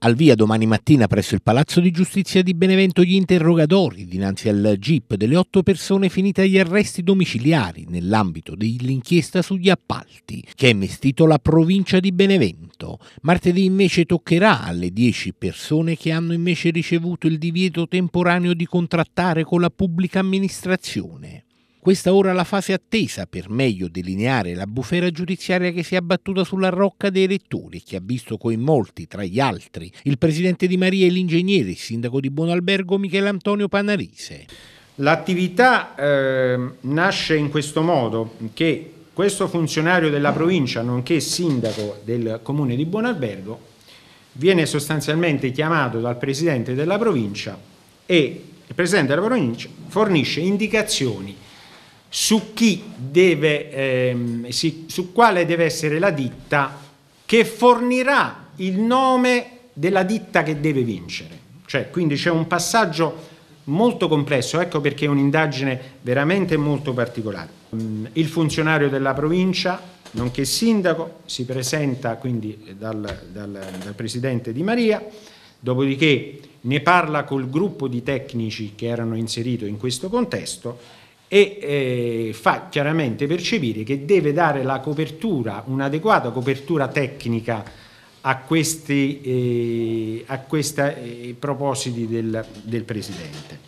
Al via domani mattina presso il Palazzo di Giustizia di Benevento gli interrogatori dinanzi al GIP delle otto persone finite agli arresti domiciliari nell'ambito dell'inchiesta sugli appalti che è mestito la provincia di Benevento. Martedì invece toccherà alle dieci persone che hanno invece ricevuto il divieto temporaneo di contrattare con la pubblica amministrazione. Questa ora la fase attesa per meglio delineare la bufera giudiziaria che si è abbattuta sulla rocca dei Rettori, e che ha visto coinvolti, tra gli altri, il presidente Di Maria e l'ingegnere, il sindaco di Buonalbergo Michele Antonio Panarise. L'attività eh, nasce in questo modo che questo funzionario della provincia, nonché sindaco del comune di Buonalbergo, viene sostanzialmente chiamato dal presidente della provincia e il presidente della provincia fornisce indicazioni su, deve, ehm, si, su quale deve essere la ditta che fornirà il nome della ditta che deve vincere. Cioè, quindi c'è un passaggio molto complesso, ecco perché è un'indagine veramente molto particolare. Mm, il funzionario della provincia, nonché sindaco, si presenta quindi dal, dal, dal presidente Di Maria, dopodiché ne parla col gruppo di tecnici che erano inseriti in questo contesto e eh, fa chiaramente percepire che deve dare la copertura, un'adeguata copertura tecnica a questi, eh, a questa, eh, propositi del, del Presidente.